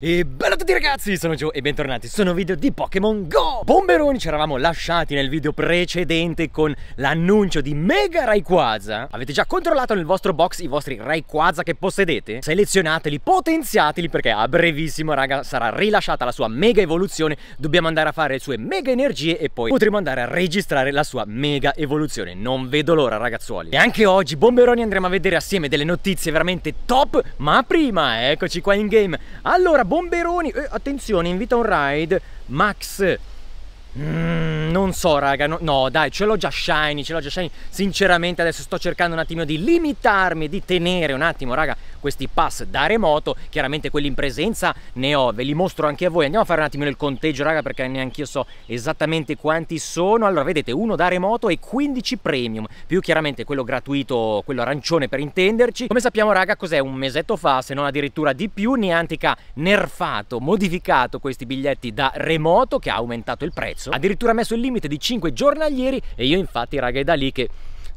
E bello a tutti ragazzi, sono Gio e bentornati su un nuovo video di Pokémon GO! Bomberoni ci eravamo lasciati nel video precedente con l'annuncio di Mega Rayquaza. Avete già controllato nel vostro box i vostri Rayquaza che possedete? Selezionateli, potenziateli perché a brevissimo raga sarà rilasciata la sua Mega Evoluzione, dobbiamo andare a fare le sue Mega Energie e poi potremo andare a registrare la sua Mega Evoluzione. Non vedo l'ora ragazzuoli. E anche oggi Bomberoni andremo a vedere assieme delle notizie veramente top, ma prima eccoci qua in game. Allora Bomberoni, eh, attenzione, invita un ride, Max. Mm, non so raga, no, no dai, ce l'ho già shiny, ce l'ho già shiny. Sinceramente adesso sto cercando un attimo di limitarmi, di tenere un attimo raga questi pass da remoto, chiaramente quelli in presenza ne ho, ve li mostro anche a voi, andiamo a fare un attimino il conteggio raga perché neanche io so esattamente quanti sono, allora vedete uno da remoto e 15 premium, più chiaramente quello gratuito, quello arancione per intenderci, come sappiamo raga cos'è un mesetto fa se non addirittura di più Niantic ha nerfato, modificato questi biglietti da remoto che ha aumentato il prezzo, addirittura ha messo il limite di 5 giornalieri e io infatti raga è da lì che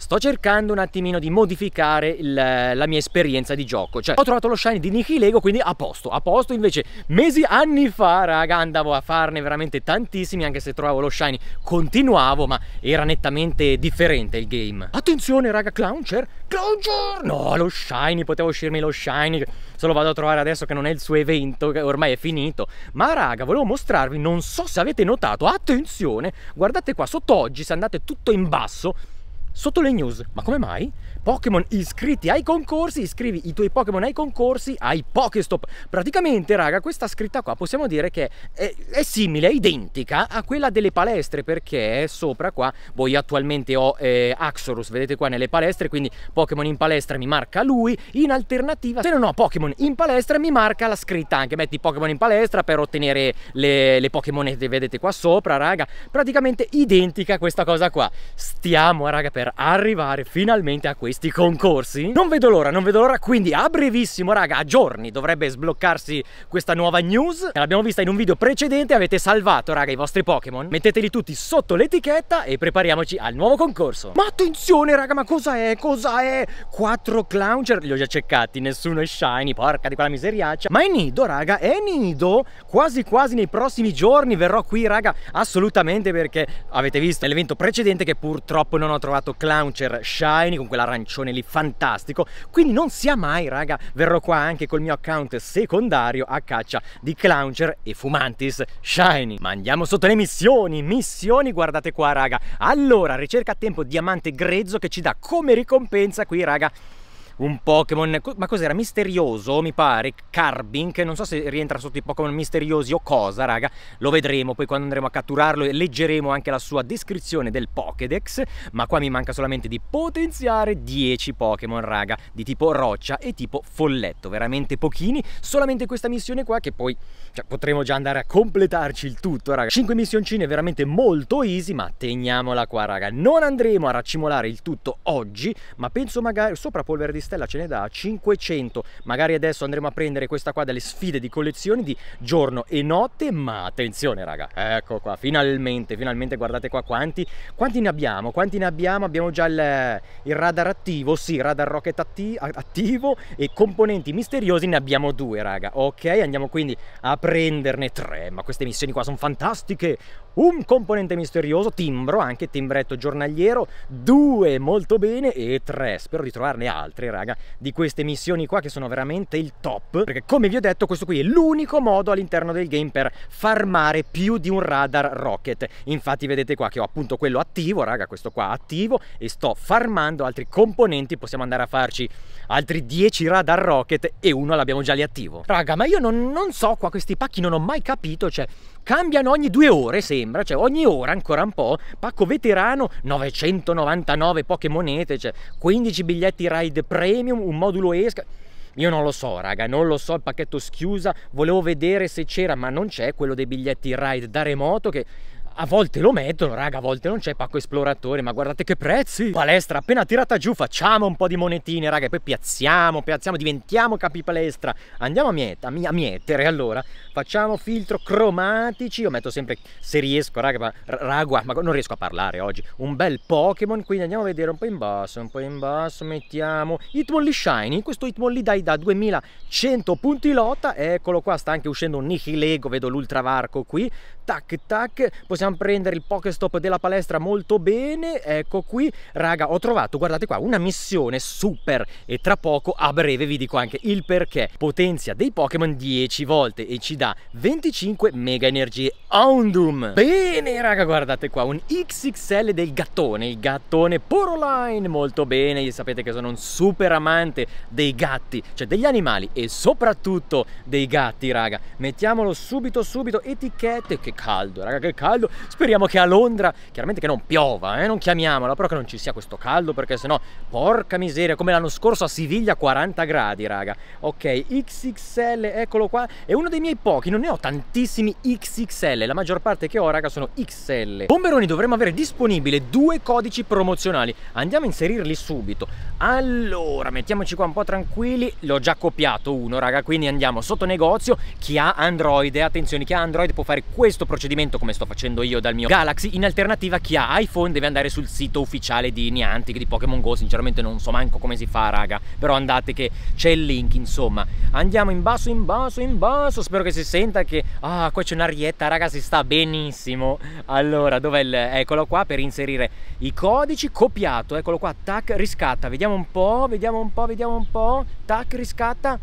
sto cercando un attimino di modificare il, la mia esperienza di gioco cioè ho trovato lo shiny di Nicky Lego quindi a posto a posto invece mesi anni fa raga andavo a farne veramente tantissimi anche se trovavo lo shiny continuavo ma era nettamente differente il game attenzione raga Clowncher Clowncher no lo shiny potevo uscirmi lo shiny se lo vado a trovare adesso che non è il suo evento che ormai è finito ma raga volevo mostrarvi non so se avete notato attenzione guardate qua sotto oggi se andate tutto in basso sotto le news. Ma come mai? Pokémon iscritti ai concorsi, iscrivi i tuoi Pokémon ai concorsi, ai Pokéstop. Praticamente, raga, questa scritta qua possiamo dire che è, è, simile, è identica a quella delle palestre, perché sopra qua, voi attualmente ho eh, Axorus, vedete qua nelle palestre, quindi Pokémon in palestra mi marca lui, in alternativa, se non ho Pokémon in palestra mi marca la scritta anche, metti Pokémon in palestra per ottenere le, le Pokémon che vedete qua sopra, raga, praticamente identica a questa cosa qua. Stiamo, raga, per per arrivare finalmente a questi concorsi. Non vedo l'ora, non vedo l'ora, quindi a brevissimo raga, a giorni dovrebbe sbloccarsi questa nuova news. L'abbiamo vista in un video precedente, avete salvato raga i vostri Pokémon. Metteteli tutti sotto l'etichetta e prepariamoci al nuovo concorso. Ma attenzione raga, ma cosa è? Cosa è? Quattro Clounger, li ho già ceccati, nessuno è shiny, porca di quella miseriaccia. Ma è Nido raga, è Nido. Quasi quasi nei prossimi giorni verrò qui raga, assolutamente perché avete visto l'evento precedente che purtroppo non ho trovato questo Clowncher Shiny con quell'arancione lì fantastico. Quindi non sia mai, raga, verrò qua anche col mio account secondario a caccia di Clowncher e Fumantis Shiny. Ma andiamo sotto le missioni, missioni, guardate qua, raga. Allora, ricerca a tempo diamante grezzo che ci dà come ricompensa qui, raga, un Pokémon, ma cos'era? Misterioso, mi pare, Carbink, non so se rientra sotto i Pokémon misteriosi o cosa, raga, lo vedremo poi quando andremo a catturarlo e leggeremo anche la sua descrizione del Pokédex, ma qua mi manca solamente di potenziare 10 Pokémon, raga, di tipo roccia e tipo folletto, veramente pochini, solamente questa missione qua che poi cioè, potremo già andare a completarci il tutto, raga. 5 missioncine veramente molto easy, ma teniamola qua, raga. Non andremo a raccimolare il tutto oggi, ma penso magari sopra polvere di Stella ce ne dà 500. Magari adesso andremo a prendere questa qua dalle sfide di collezioni di giorno e notte, ma attenzione raga, ecco qua, finalmente, finalmente guardate qua quanti, quanti ne abbiamo, quanti ne abbiamo, abbiamo già il, il radar attivo, sì, radar rocket atti, attivo e componenti misteriosi ne abbiamo due raga, ok, andiamo quindi a prenderne tre, ma queste missioni qua sono fantastiche, un componente misterioso, timbro, anche timbretto giornaliero, due molto bene e tre, spero di trovarne altri raga raga, di queste missioni qua che sono veramente il top, perché come vi ho detto questo qui è l'unico modo all'interno del game per farmare più di un radar rocket. Infatti vedete qua che ho appunto quello attivo, raga, questo qua attivo e sto farmando altri componenti, possiamo andare a farci altri 10 radar rocket e uno l'abbiamo già lì attivo. Raga, ma io non, non so qua questi pacchi non ho mai capito, cioè cambiano ogni due ore sembra, cioè ogni ora ancora un po', pacco veterano 999 poche monete, cioè 15 biglietti ride premium, un modulo esca. Io non lo so, raga, non lo so, il pacchetto schiusa, volevo vedere se c'era, ma non c'è quello dei biglietti ride da remoto che a volte lo mettono, raga, a volte non c'è pacco esploratore, ma guardate che prezzi! Palestra appena tirata giù, facciamo un po' di monetine, raga, e poi piazziamo, piazziamo, diventiamo capi palestra. Andiamo a, miet a, mietere, allora, facciamo filtro cromatici, io metto sempre, se riesco, raga, ma, raga, ma non riesco a parlare oggi, un bel Pokémon, quindi andiamo a vedere un po' in basso, un po' in basso, mettiamo Hitmonlee Shiny, questo Hitmonlee dai da 2100 punti lotta, eccolo qua, sta anche uscendo un Nihilego, vedo l'ultravarco qui, tac tac, possiamo possiamo prendere il Pokestop della palestra molto bene, ecco qui, raga ho trovato, guardate qua, una missione super e tra poco a breve vi dico anche il perché, potenzia dei Pokémon 10 volte e ci dà 25 mega energie Aundum, bene raga guardate qua, un XXL del gattone, il gattone Poroline, molto bene, sapete che sono un super amante dei gatti, cioè degli animali e soprattutto dei gatti raga, mettiamolo subito subito, etichette, che caldo raga che caldo, Speriamo che a Londra, chiaramente che non piova, eh, non chiamiamola, però che non ci sia questo caldo perché sennò, porca miseria, come l'anno scorso a Siviglia 40 gradi, raga. Ok, XXL, eccolo qua, è uno dei miei pochi, non ne ho tantissimi XXL, la maggior parte che ho, raga, sono XL. Bomberoni, dovremmo avere disponibile due codici promozionali, andiamo a inserirli subito. Allora, mettiamoci qua un po' tranquilli, l'ho già copiato uno, raga, quindi andiamo sotto negozio, chi ha Android, attenzione, chi ha Android può fare questo procedimento come sto facendo prendo io dal mio Galaxy in alternativa chi ha iPhone deve andare sul sito ufficiale di Niantic di Pokémon Go sinceramente non so manco come si fa raga però andate che c'è il link insomma andiamo in basso in basso in basso spero che si senta che ah qua c'è un'arietta raga si sta benissimo allora dov'è il eccolo qua per inserire i codici copiato eccolo qua tac riscatta vediamo un po' vediamo un po' vediamo un po' tac riscatta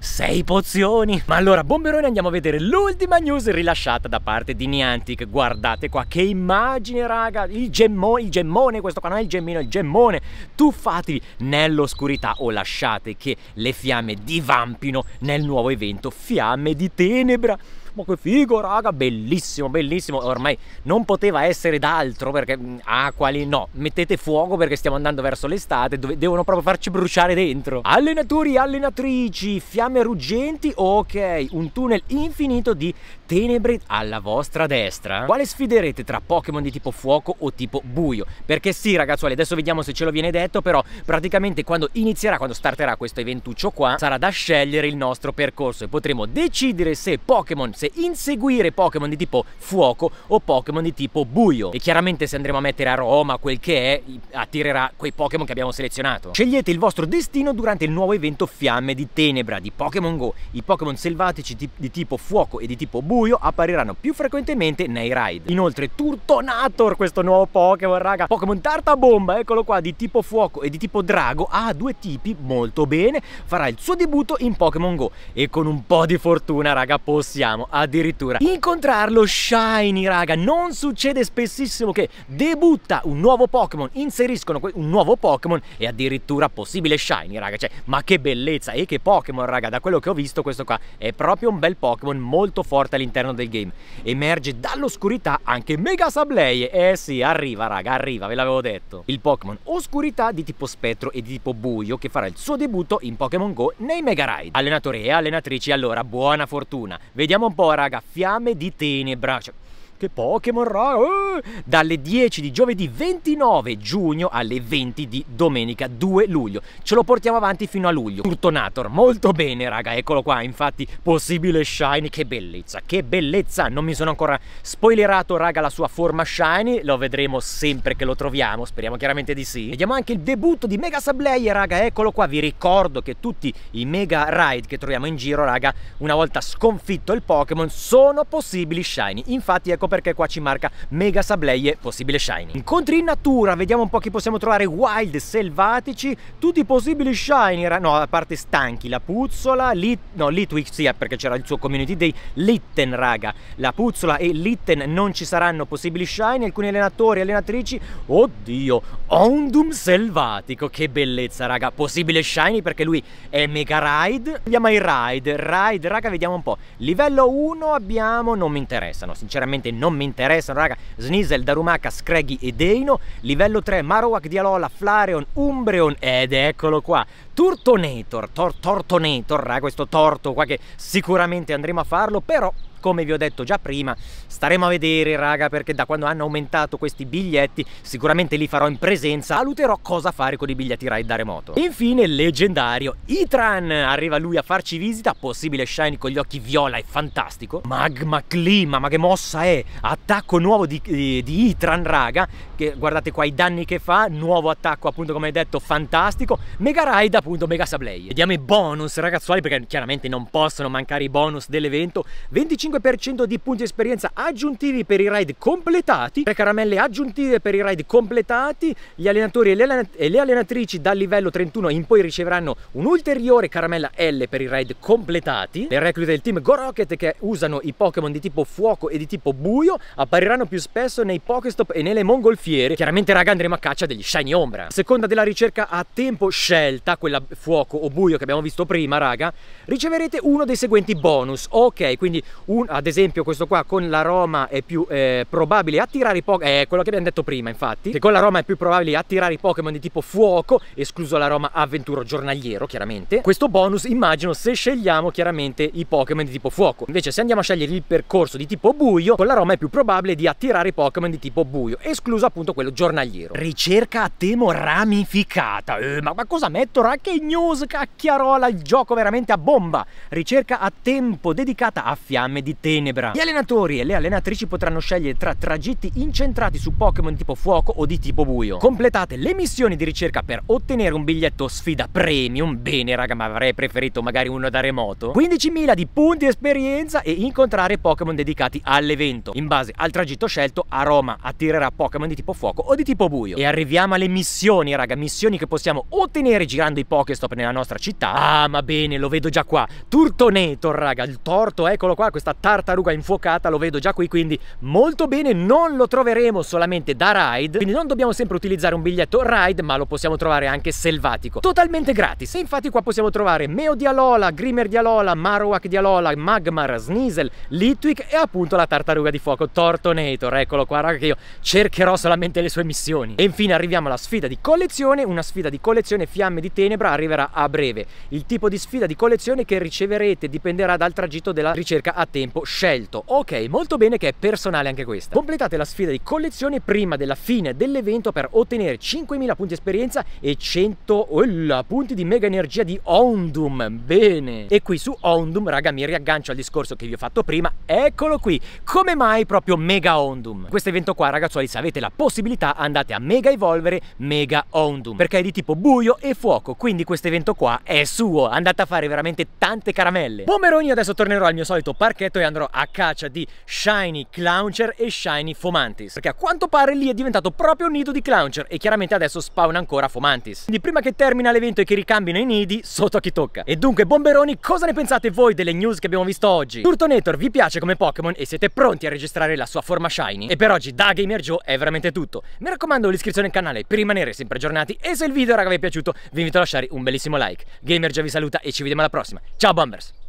6 pozioni! Ma allora, bomberone, andiamo a vedere l'ultima news rilasciata da parte di Niantic. Guardate qua, che immagine, raga! Il, gemmo, il gemmone, questo qua non è il gemmino, il gemmone! Tuffatevi nell'oscurità o lasciate che le fiamme divampino nel nuovo evento Fiamme di Tenebra ma che figo raga bellissimo bellissimo ormai non poteva essere d'altro perché mm, ah quali no mettete fuoco perché stiamo andando verso l'estate dove devono proprio farci bruciare dentro allenatori allenatrici fiamme ruggenti ok un tunnel infinito di tenebre alla vostra destra quale sfiderete tra Pokémon di tipo fuoco o tipo buio perché sì ragazzuoli adesso vediamo se ce lo viene detto però praticamente quando inizierà quando starterà questo eventuccio qua sarà da scegliere il nostro percorso e potremo decidere se Pokémon se potesse inseguire Pokémon di tipo fuoco o Pokémon di tipo buio. E chiaramente se andremo a mettere a Roma quel che è, attirerà quei Pokémon che abbiamo selezionato. Scegliete il vostro destino durante il nuovo evento Fiamme di Tenebra di Pokémon Go. I Pokémon selvatici di tipo fuoco e di tipo buio appariranno più frequentemente nei ride. Inoltre Turtonator, questo nuovo Pokémon, raga. Pokémon Tartabomba, eccolo qua, di tipo fuoco e di tipo drago, ha due tipi molto bene. Farà il suo debutto in Pokémon Go e con un po' di fortuna, raga, possiamo addirittura. Incontrarlo Shiny, raga, non succede spessissimo che debutta un nuovo Pokémon, inseriscono un nuovo Pokémon e addirittura possibile Shiny, raga, cioè, ma che bellezza e che Pokémon, raga, da quello che ho visto questo qua è proprio un bel Pokémon molto forte all'interno del game. Emerge dall'oscurità anche Mega Sableye, eh sì, arriva, raga, arriva, ve l'avevo detto. Il Pokémon Oscurità di tipo spettro e di tipo buio che farà il suo debutto in Pokémon Go nei Mega Ride. Allenatori e allenatrici, allora, buona fortuna. Vediamo un po' po', raga, fiamme di tenebra. Cioè, che Pokémon raro! Uh! Eh? Dalle 10 di giovedì 29 giugno alle 20 di domenica 2 luglio. Ce lo portiamo avanti fino a luglio. Turtonator, molto bene raga, eccolo qua, infatti possibile shiny, che bellezza, che bellezza! Non mi sono ancora spoilerato raga la sua forma shiny, lo vedremo sempre che lo troviamo, speriamo chiaramente di sì. Vediamo anche il debutto di Mega Sableye raga, eccolo qua, vi ricordo che tutti i Mega Ride che troviamo in giro raga, una volta sconfitto il Pokémon, sono possibili shiny. Infatti ecco Ecco perché qua ci marca Mega Sableie, possibile Shiny. Incontri in natura, vediamo un po' chi possiamo trovare, wild, selvatici, tutti i possibili Shiny, no a parte stanchi, la puzzola, lit, no Litwick sì eh, perché c'era il suo community dei Litten raga, la puzzola e Litten non ci saranno possibili Shiny, alcuni allenatori, allenatrici, oddio, Ondum selvatico, che bellezza raga, possibile Shiny perché lui è Mega Ride, andiamo ai Ride, Ride raga vediamo un po', livello 1 abbiamo, non mi interessano, sinceramente non mi interessano, raga. Snizel, Darumaka, Scraggy e Deino. Livello 3, Marowak, Dialola, Flareon, Umbreon ed eccolo qua. Tortonator, tor Tortonator, raga, questo torto qua che sicuramente andremo a farlo, però come vi ho detto già prima staremo a vedere raga perché da quando hanno aumentato questi biglietti sicuramente li farò in presenza valuterò cosa fare con i biglietti ride da remoto e infine il leggendario Itran arriva lui a farci visita possibile shiny con gli occhi viola è fantastico magma clima ma che mossa è attacco nuovo di, di, di Itran raga che guardate qua i danni che fa nuovo attacco appunto come hai detto fantastico mega ride appunto mega sablei vediamo i bonus ragazzuoli perché chiaramente non possono mancare i bonus dell'evento 25 25% di punti esperienza aggiuntivi per i ride completati, tre caramelle aggiuntive per i ride completati, gli allenatori e le, allenat e le allenatrici dal livello 31 in poi riceveranno un'ulteriore caramella L per i ride completati, le reclute del team Go Rocket che usano i Pokémon di tipo fuoco e di tipo buio appariranno più spesso nei Pokéstop e nelle mongolfiere, chiaramente raga andremo a caccia degli Shiny Ombra. A seconda della ricerca a tempo scelta, quella fuoco o buio che abbiamo visto prima raga, riceverete uno dei seguenti bonus, ok quindi un un, ad esempio questo qua con la Roma è più eh, probabile attirare i Pokémon, è eh, quello che abbiamo detto prima infatti, che con la Roma è più probabile attirare i Pokémon di tipo fuoco, escluso la Roma avventuro giornaliero chiaramente. Questo bonus immagino se scegliamo chiaramente i Pokémon di tipo fuoco. Invece se andiamo a scegliere il percorso di tipo buio, con la Roma è più probabile di attirare i Pokémon di tipo buio, escluso appunto quello giornaliero. Ricerca a temo ramificata, eh, ma, ma cosa metto? Che news, cacchiarola, il gioco veramente a bomba! Ricerca a tempo dedicata a fiamme di di tenebra. Gli allenatori e le allenatrici potranno scegliere tra tragitti incentrati su Pokémon tipo fuoco o di tipo buio. Completate le missioni di ricerca per ottenere un biglietto sfida premium. Bene raga, ma avrei preferito magari uno da remoto. 15.000 di punti esperienza e incontrare Pokémon dedicati all'evento. In base al tragitto scelto a Roma attirerà Pokémon di tipo fuoco o di tipo buio. E arriviamo alle missioni raga, missioni che possiamo ottenere girando i Pokéstop nella nostra città. Ah ma bene, lo vedo già qua. Turtonator raga, il torto, eccolo qua, questa tartaruga infuocata, lo vedo già qui, quindi molto bene, non lo troveremo solamente da ride, quindi non dobbiamo sempre utilizzare un biglietto ride, ma lo possiamo trovare anche selvatico, totalmente gratis. E infatti qua possiamo trovare Meo di Alola, Grimer di Alola, Marowak di Alola, Magmar, Sneasel, Litwick e appunto la tartaruga di fuoco Tortonator, eccolo qua raga che io cercherò solamente le sue missioni. E infine arriviamo alla sfida di collezione, una sfida di collezione Fiamme di Tenebra arriverà a breve. Il tipo di sfida di collezione che riceverete dipenderà dal tragitto della ricerca a tempo tempo scelto. Ok, molto bene che è personale anche questa. Completate la sfida di collezione prima della fine dell'evento per ottenere 5000 punti esperienza e 100 olla, punti di mega energia di Ondum. Bene. E qui su Ondum, raga, mi riaggancio al discorso che vi ho fatto prima. Eccolo qui. Come mai proprio Mega Ondum? Questo evento qua, ragazzuoli, se avete la possibilità andate a Mega Evolvere Mega Ondum, perché è di tipo buio e fuoco, quindi questo evento qua è suo. Andate a fare veramente tante caramelle. Pomeroni adesso tornerò al mio solito parchetto e andrò a caccia di Shiny Clouncher e Shiny Fomantis, perché a quanto pare lì è diventato proprio un nido di Clouncher e chiaramente adesso spawna ancora Fomantis. Quindi prima che termina l'evento e che ricambino i nidi, sotto a chi tocca. E dunque, bomberoni, cosa ne pensate voi delle news che abbiamo visto oggi? Turtonator vi piace come Pokémon e siete pronti a registrare la sua forma Shiny? E per oggi da Gamer Joe è veramente tutto. Mi raccomando l'iscrizione al canale per rimanere sempre aggiornati e se il video raga vi è piaciuto vi invito a lasciare un bellissimo like. Gamer Joe vi saluta e ci vediamo alla prossima. Ciao Bombers!